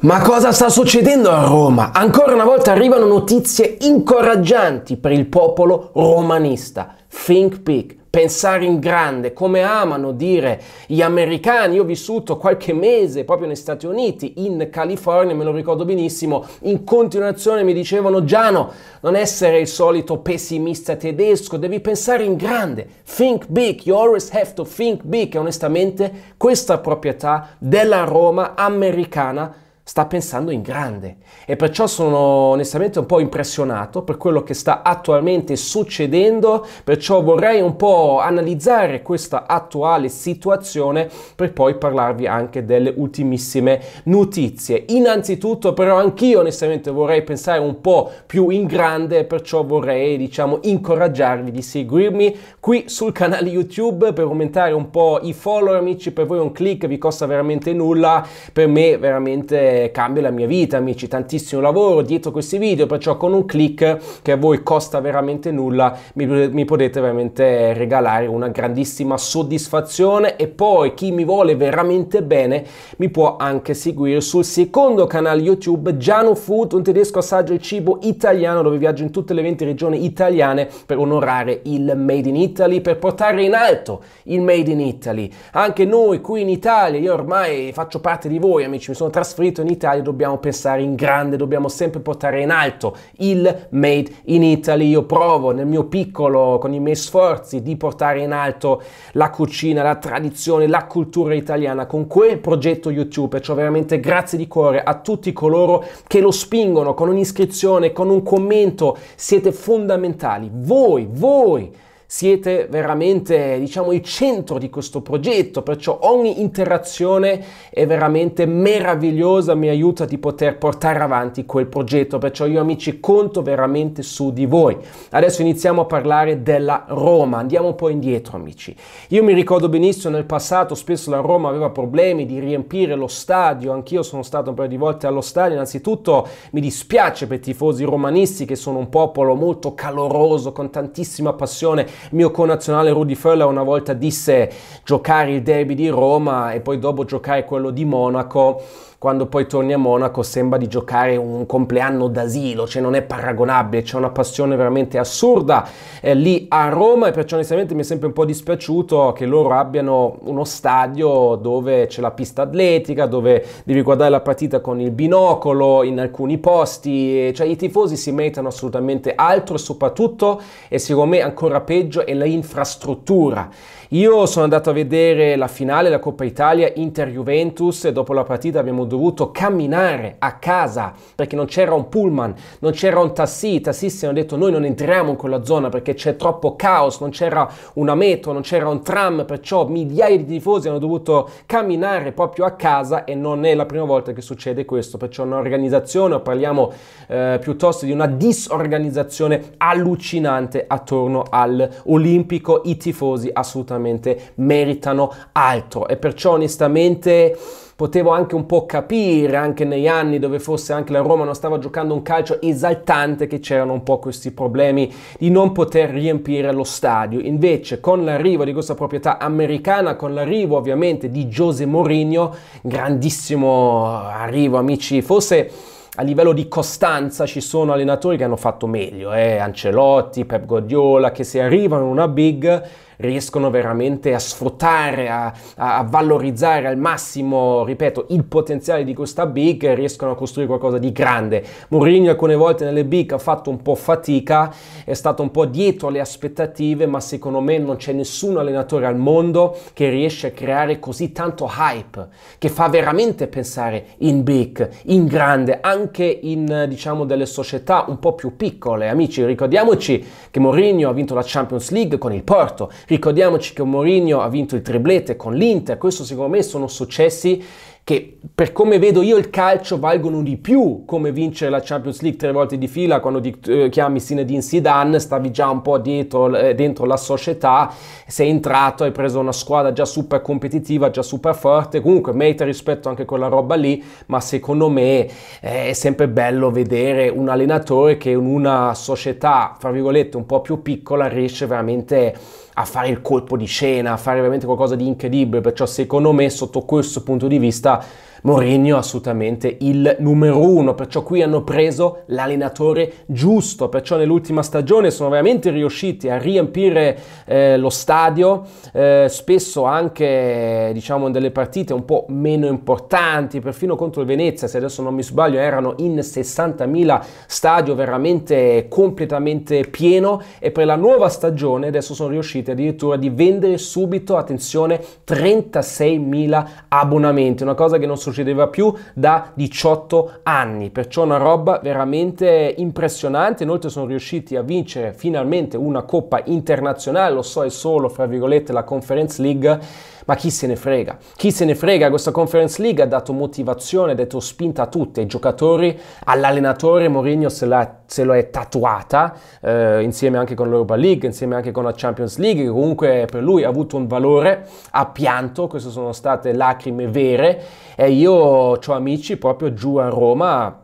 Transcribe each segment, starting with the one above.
Ma cosa sta succedendo a Roma? Ancora una volta arrivano notizie incoraggianti per il popolo romanista. Think big, pensare in grande, come amano dire gli americani. Io ho vissuto qualche mese proprio negli Stati Uniti, in California, me lo ricordo benissimo, in continuazione mi dicevano Giano, non essere il solito pessimista tedesco, devi pensare in grande, think big, you always have to think big. E onestamente questa proprietà della Roma americana sta pensando in grande e perciò sono onestamente un po' impressionato per quello che sta attualmente succedendo, perciò vorrei un po' analizzare questa attuale situazione per poi parlarvi anche delle ultimissime notizie. Innanzitutto però anch'io onestamente vorrei pensare un po' più in grande, perciò vorrei diciamo incoraggiarvi di seguirmi qui sul canale YouTube per aumentare un po' i follower amici, per voi un click vi costa veramente nulla, per me veramente eh, cambia la mia vita amici, tantissimo lavoro dietro questi video, perciò con un click che a voi costa veramente nulla mi, mi potete veramente regalare una grandissima soddisfazione e poi chi mi vuole veramente bene mi può anche seguire sul secondo canale YouTube Giano Food, un tedesco assaggio il cibo italiano dove viaggio in tutte le 20 regioni italiane per onorare il Made in Italy, per portare in alto il Made in Italy. Anche noi qui in Italia, io ormai faccio parte di voi amici, mi sono trasferito in in Italia dobbiamo pensare in grande, dobbiamo sempre portare in alto il Made in Italy. Io provo nel mio piccolo, con i miei sforzi, di portare in alto la cucina, la tradizione, la cultura italiana con quel progetto YouTube. Perciò veramente grazie di cuore a tutti coloro che lo spingono con un'iscrizione, con un commento. Siete fondamentali. Voi, voi siete veramente diciamo il centro di questo progetto, perciò ogni interazione è veramente meravigliosa, mi aiuta di poter portare avanti quel progetto, perciò io amici conto veramente su di voi. Adesso iniziamo a parlare della Roma, andiamo un po' indietro amici. Io mi ricordo benissimo nel passato spesso la Roma aveva problemi di riempire lo stadio, anch'io sono stato un paio di volte allo stadio, innanzitutto mi dispiace per i tifosi romanisti che sono un popolo molto caloroso, con tantissima passione mio connazionale Rudy Föller una volta disse giocare il derby di Roma e poi dopo giocare quello di Monaco quando poi torni a Monaco sembra di giocare un compleanno d'asilo, cioè non è paragonabile, c'è una passione veramente assurda eh, lì a Roma e perciò onestamente mi è sempre un po' dispiaciuto che loro abbiano uno stadio dove c'è la pista atletica, dove devi guardare la partita con il binocolo in alcuni posti, cioè i tifosi si meritano assolutamente altro e soprattutto e secondo me ancora peggio è l'infrastruttura. Io sono andato a vedere la finale della Coppa Italia Inter-Juventus e dopo la partita abbiamo dovuto camminare a casa perché non c'era un pullman, non c'era un tassi, i tassisti hanno detto noi non entriamo in quella zona perché c'è troppo caos, non c'era una metro, non c'era un tram, perciò migliaia di tifosi hanno dovuto camminare proprio a casa e non è la prima volta che succede questo, perciò un'organizzazione, o parliamo eh, piuttosto di una disorganizzazione allucinante attorno all'Olimpico, i tifosi assolutamente meritano altro e perciò onestamente potevo anche un po' capire, anche negli anni dove forse anche la Roma non stava giocando un calcio esaltante, che c'erano un po' questi problemi di non poter riempire lo stadio. Invece con l'arrivo di questa proprietà americana, con l'arrivo ovviamente di Jose Mourinho, grandissimo arrivo amici, forse a livello di costanza ci sono allenatori che hanno fatto meglio, eh? Ancelotti, Pep Guardiola, che se arrivano in una big riescono veramente a sfruttare, a, a valorizzare al massimo, ripeto, il potenziale di questa big, riescono a costruire qualcosa di grande. Mourinho alcune volte nelle big ha fatto un po' fatica, è stato un po' dietro alle aspettative, ma secondo me non c'è nessun allenatore al mondo che riesce a creare così tanto hype, che fa veramente pensare in big, in grande, anche in diciamo delle società un po' più piccole. Amici, ricordiamoci che Mourinho ha vinto la Champions League con il Porto, Ricordiamoci che Mourinho ha vinto il triplete con l'Inter, questo secondo me sono successi che per come vedo io il calcio valgono di più come vincere la Champions League tre volte di fila quando di, eh, chiami Sinedin Sidan stavi già un po' dietro, eh, dentro la società sei entrato hai preso una squadra già super competitiva già super forte comunque merita rispetto anche quella roba lì ma secondo me eh, è sempre bello vedere un allenatore che in una società fra virgolette un po' più piccola riesce veramente a a fare il colpo di scena, a fare veramente qualcosa di incredibile, perciò secondo me sotto questo punto di vista Mourinho assolutamente il numero uno, perciò qui hanno preso l'allenatore giusto, perciò nell'ultima stagione sono veramente riusciti a riempire eh, lo stadio, eh, spesso anche diciamo in delle partite un po' meno importanti, perfino contro il Venezia, se adesso non mi sbaglio, erano in 60.000 stadio veramente completamente pieno e per la nuova stagione adesso sono riusciti addirittura di vendere subito, attenzione, 36.000 abbonamenti, una cosa che non succede succedeva più da 18 anni, perciò una roba veramente impressionante. Inoltre sono riusciti a vincere finalmente una coppa internazionale, lo so è solo, fra virgolette, la Conference League ma chi se ne frega? Chi se ne frega? Questa Conference League ha dato motivazione, ha dato spinta a tutti, ai giocatori, all'allenatore. Mourinho se, se, lo è tatuata, eh, insieme anche con l'Europa League, insieme anche con la Champions League, che comunque per lui ha avuto un valore, ha pianto, queste sono state lacrime vere. E io ho amici proprio giù a Roma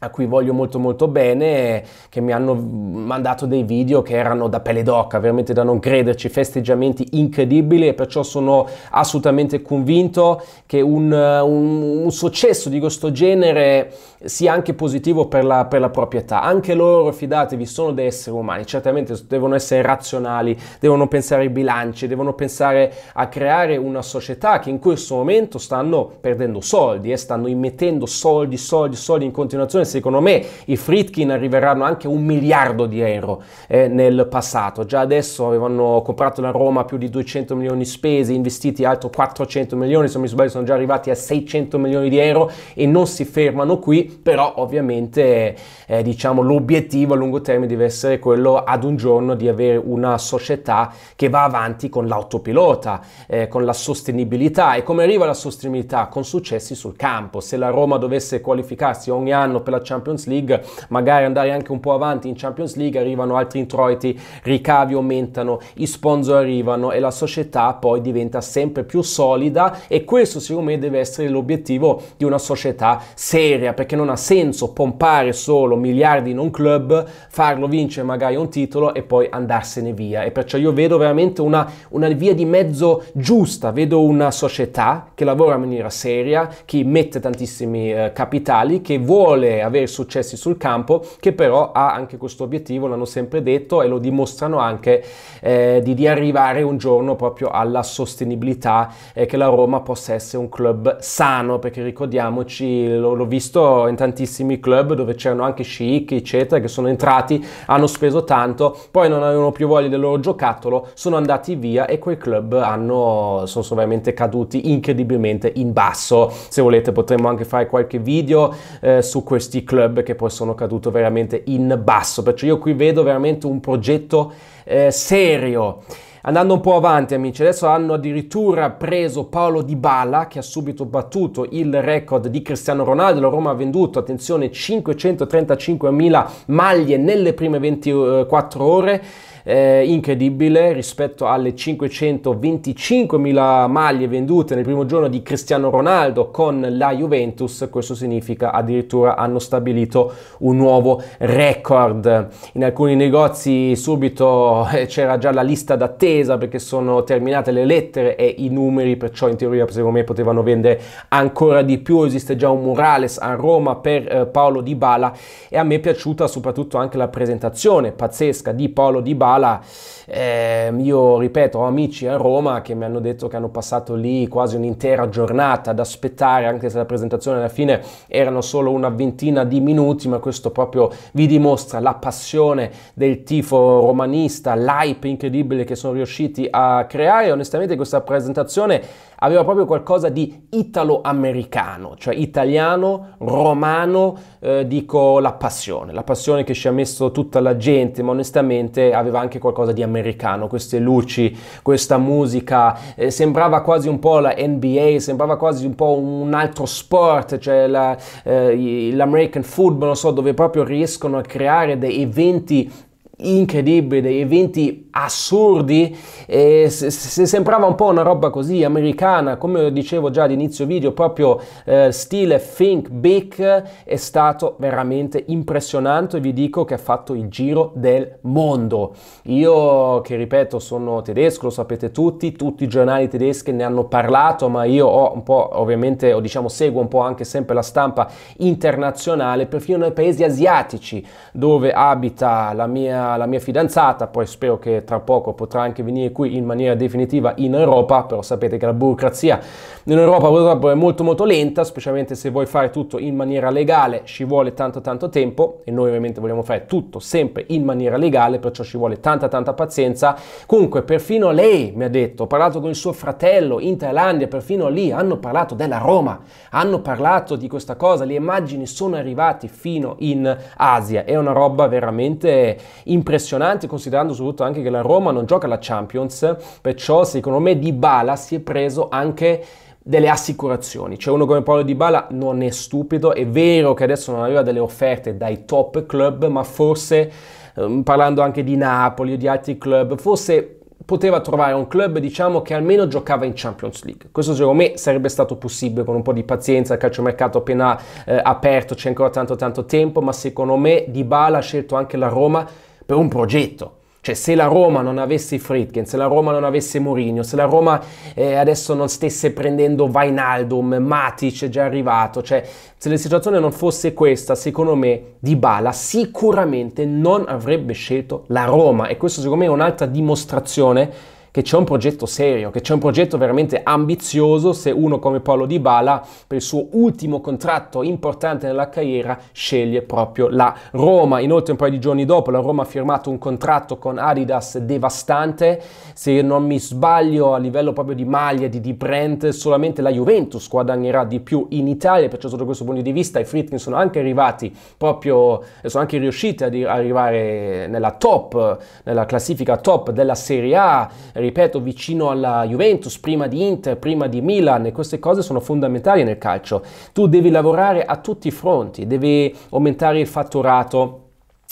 a cui voglio molto molto bene, che mi hanno mandato dei video che erano da pelle d'oca, veramente da non crederci, festeggiamenti incredibili e perciò sono assolutamente convinto che un, un, un successo di questo genere sia anche positivo per la, per la proprietà. Anche loro, fidatevi, sono dei esseri umani, certamente devono essere razionali, devono pensare ai bilanci, devono pensare a creare una società che in questo momento stanno perdendo soldi e eh, stanno immettendo soldi, soldi, soldi in continuazione. Secondo me i Fritkin arriveranno anche un miliardo di euro eh, nel passato. Già adesso avevano comprato la Roma più di 200 milioni spesi, investiti altro 400 milioni, se non mi sbaglio sono già arrivati a 600 milioni di euro e non si fermano qui però ovviamente eh, diciamo l'obiettivo a lungo termine deve essere quello ad un giorno di avere una società che va avanti con l'autopilota, eh, con la sostenibilità e come arriva la sostenibilità? Con successi sul campo. Se la Roma dovesse qualificarsi ogni anno per la Champions League, magari andare anche un po' avanti in Champions League, arrivano altri introiti, ricavi aumentano, i sponsor arrivano e la società poi diventa sempre più solida e questo secondo me deve essere l'obiettivo di una società seria perché perché non ha senso pompare solo miliardi in un club, farlo vincere magari un titolo e poi andarsene via. E perciò io vedo veramente una, una via di mezzo giusta, vedo una società che lavora in maniera seria, che mette tantissimi eh, capitali, che vuole avere successi sul campo, che però ha anche questo obiettivo, l'hanno sempre detto e lo dimostrano anche eh, di, di, arrivare un giorno proprio alla sostenibilità eh, che la Roma possa essere un club sano, perché ricordiamoci, l'ho visto in tantissimi club dove c'erano anche Chic, eccetera, che sono entrati, hanno speso tanto, poi non avevano più voglia del loro giocattolo, sono andati via e quei club hanno, sono veramente caduti incredibilmente in basso. Se volete potremmo anche fare qualche video eh, su questi club che poi sono caduti veramente in basso. Perciò io qui vedo veramente un progetto eh, serio Andando un po' avanti amici, adesso hanno addirittura preso Paolo Di Bala che ha subito battuto il record di Cristiano Ronaldo, la Roma ha venduto, attenzione, 535.000 maglie nelle prime 24 ore eh, incredibile rispetto alle 525.000 maglie vendute nel primo giorno di Cristiano Ronaldo con la Juventus, questo significa addirittura hanno stabilito un nuovo record. In alcuni negozi subito eh, c'era già la lista d'attesa perché sono terminate le lettere e i numeri, perciò in teoria secondo me potevano vendere ancora di più, esiste già un murales a Roma per eh, Paolo Di Bala e a me è piaciuta soprattutto anche la presentazione pazzesca di Paolo Di Bala Dybala. Eh, io ripeto, ho amici a Roma che mi hanno detto che hanno passato lì quasi un'intera giornata ad aspettare, anche se la presentazione alla fine erano solo una ventina di minuti, ma questo proprio vi dimostra la passione del tifo romanista, l'hype incredibile che sono riusciti a creare. Onestamente questa presentazione aveva proprio qualcosa di italo-americano, cioè italiano, romano, eh, dico la passione, la passione che ci ha messo tutta la gente, ma onestamente aveva anche qualcosa di americano, queste luci, questa musica, eh, sembrava quasi un po' la NBA, sembrava quasi un po' un altro sport, cioè la, eh, l'American Football, non so, dove proprio riescono a creare dei eventi incredibile, degli eventi assurdi, eh, se, se sembrava un po' una roba così americana, come dicevo già all'inizio video, proprio eh, stile Think Big, è stato veramente impressionante, vi dico che ha fatto il giro del mondo. Io che ripeto sono tedesco, lo sapete tutti, tutti i giornali tedeschi ne hanno parlato, ma io ho un po' ovviamente, o diciamo seguo un po' anche sempre la stampa internazionale, perfino nei paesi asiatici dove abita la mia la mia fidanzata, poi spero che tra poco potrà anche venire qui in maniera definitiva in Europa, però sapete che la burocrazia in Europa purtroppo è molto molto lenta, specialmente se vuoi fare tutto in maniera legale ci vuole tanto tanto tempo e noi ovviamente vogliamo fare tutto sempre in maniera legale, perciò ci vuole tanta tanta pazienza. Comunque perfino lei mi ha detto, ho parlato con il suo fratello in Thailandia, perfino lì hanno parlato della Roma, hanno parlato di questa cosa, le immagini sono arrivate fino in Asia, è una roba veramente impressionante considerando soprattutto anche che la Roma non gioca la Champions, perciò secondo me Dybala si è preso anche delle assicurazioni. Cioè uno come Paolo Dybala non è stupido, è vero che adesso non aveva delle offerte dai top club, ma forse ehm, parlando anche di Napoli o di altri club, forse poteva trovare un club diciamo che almeno giocava in Champions League. Questo secondo me sarebbe stato possibile con un po' di pazienza, il calciomercato appena eh, aperto, c'è ancora tanto tanto tempo, ma secondo me Dybala ha scelto anche la Roma per un progetto. Cioè se la Roma non avesse Fritkin, se la Roma non avesse Mourinho, se la Roma eh, adesso non stesse prendendo Vainaldum, Matic è già arrivato, cioè se la situazione non fosse questa, secondo me Dybala sicuramente non avrebbe scelto la Roma e questo secondo me è un'altra dimostrazione che c'è un progetto serio, che c'è un progetto veramente ambizioso se uno come Paolo Di Bala per il suo ultimo contratto importante nella carriera sceglie proprio la Roma. Inoltre un paio di giorni dopo la Roma ha firmato un contratto con Adidas devastante, se non mi sbaglio a livello proprio di maglia, di, di brand, solamente la Juventus guadagnerà di più in Italia, perciò sotto questo punto di vista i Fritkin sono anche arrivati proprio, eh, sono anche riusciti ad arrivare nella top, nella classifica top della Serie A, ripeto, vicino alla Juventus, prima di Inter, prima di Milan, e queste cose sono fondamentali nel calcio. Tu devi lavorare a tutti i fronti, devi aumentare il fatturato.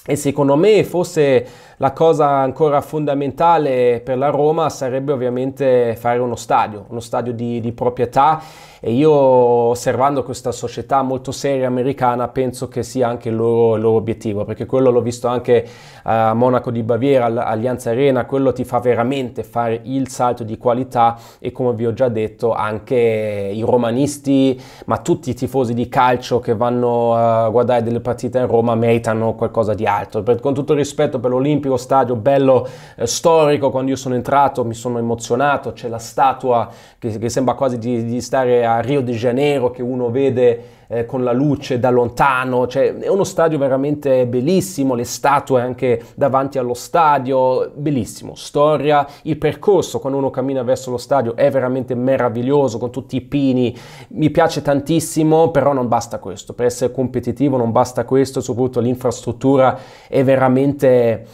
E secondo me forse la cosa ancora fondamentale per la Roma sarebbe ovviamente fare uno stadio, uno stadio di, di proprietà e io osservando questa società molto seria americana penso che sia anche il loro, il loro obiettivo, perché quello l'ho visto anche a Monaco di Baviera, all'Allianza Arena, quello ti fa veramente fare il salto di qualità e come vi ho già detto anche i romanisti, ma tutti i tifosi di calcio che vanno a guardare delle partite in Roma meritano qualcosa di altro. Per, con tutto il rispetto per l'Olimpico, stadio bello eh, storico, quando io sono entrato mi sono emozionato, c'è la statua che, che sembra quasi di, di stare a Rio de Janeiro che uno vede eh, con la luce da lontano, cioè, è uno stadio veramente bellissimo, le statue anche davanti allo stadio, bellissimo, storia, il percorso quando uno cammina verso lo stadio è veramente meraviglioso con tutti i pini, mi piace tantissimo, però non basta questo, per essere competitivo non basta questo, soprattutto l'infrastruttura è veramente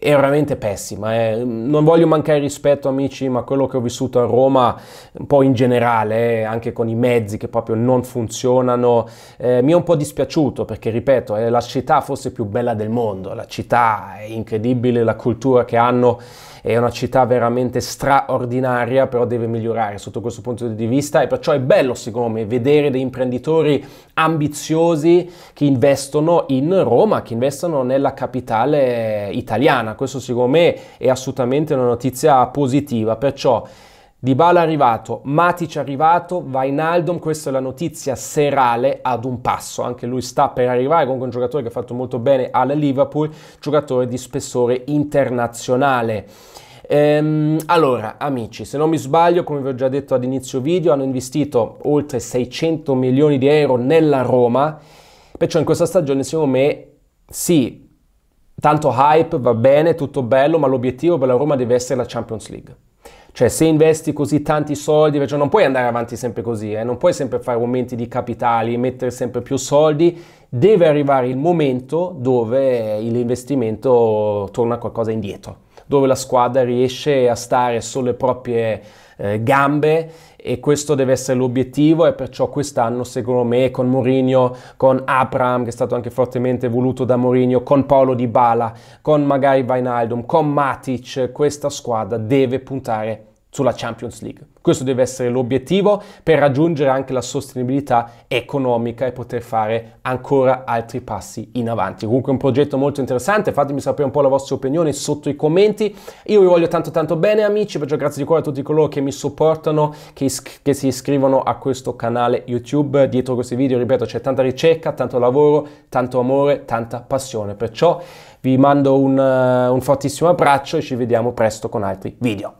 è veramente pessima. Eh. Non voglio mancare rispetto, amici, ma quello che ho vissuto a Roma, un po' in generale, eh, anche con i mezzi che proprio non funzionano, eh, mi è un po' dispiaciuto perché, ripeto, è eh, la città forse più bella del mondo. La città è incredibile, la cultura che hanno è una città veramente straordinaria, però deve migliorare sotto questo punto di vista e perciò è bello secondo me vedere dei imprenditori ambiziosi che investono in Roma, che investono nella capitale italiana. Questo secondo me è assolutamente una notizia positiva, perciò Dybala arrivato, Matic arrivato, Vainaldum, questa è la notizia serale ad un passo, anche lui sta per arrivare, comunque un giocatore che ha fatto molto bene alla Liverpool, giocatore di spessore internazionale. Ehm, allora, amici, se non mi sbaglio, come vi ho già detto ad inizio video, hanno investito oltre 600 milioni di euro nella Roma, perciò in questa stagione secondo me sì, tanto hype va bene, tutto bello, ma l'obiettivo per la Roma deve essere la Champions League. Cioè se investi così tanti soldi, perciò non puoi andare avanti sempre così, eh? non puoi sempre fare aumenti di capitali, mettere sempre più soldi, deve arrivare il momento dove eh, l'investimento torna qualcosa indietro dove la squadra riesce a stare sulle proprie eh, gambe e questo deve essere l'obiettivo e perciò quest'anno secondo me con Mourinho, con Abraham che è stato anche fortemente voluto da Mourinho, con Paolo Di Bala, con magari Vainaldum, con Matic, questa squadra deve puntare sulla Champions League. Questo deve essere l'obiettivo per raggiungere anche la sostenibilità economica e poter fare ancora altri passi in avanti. Comunque è un progetto molto interessante, fatemi sapere un po' la vostra opinione sotto i commenti. Io vi voglio tanto tanto bene amici, perciò grazie di cuore a tutti coloro che mi supportano, che, is- che si iscrivono a questo canale YouTube. Dietro questi video, ripeto, c'è tanta ricerca, tanto lavoro, tanto amore, tanta passione. Perciò vi mando un, uh, un fortissimo abbraccio e ci vediamo presto con altri video.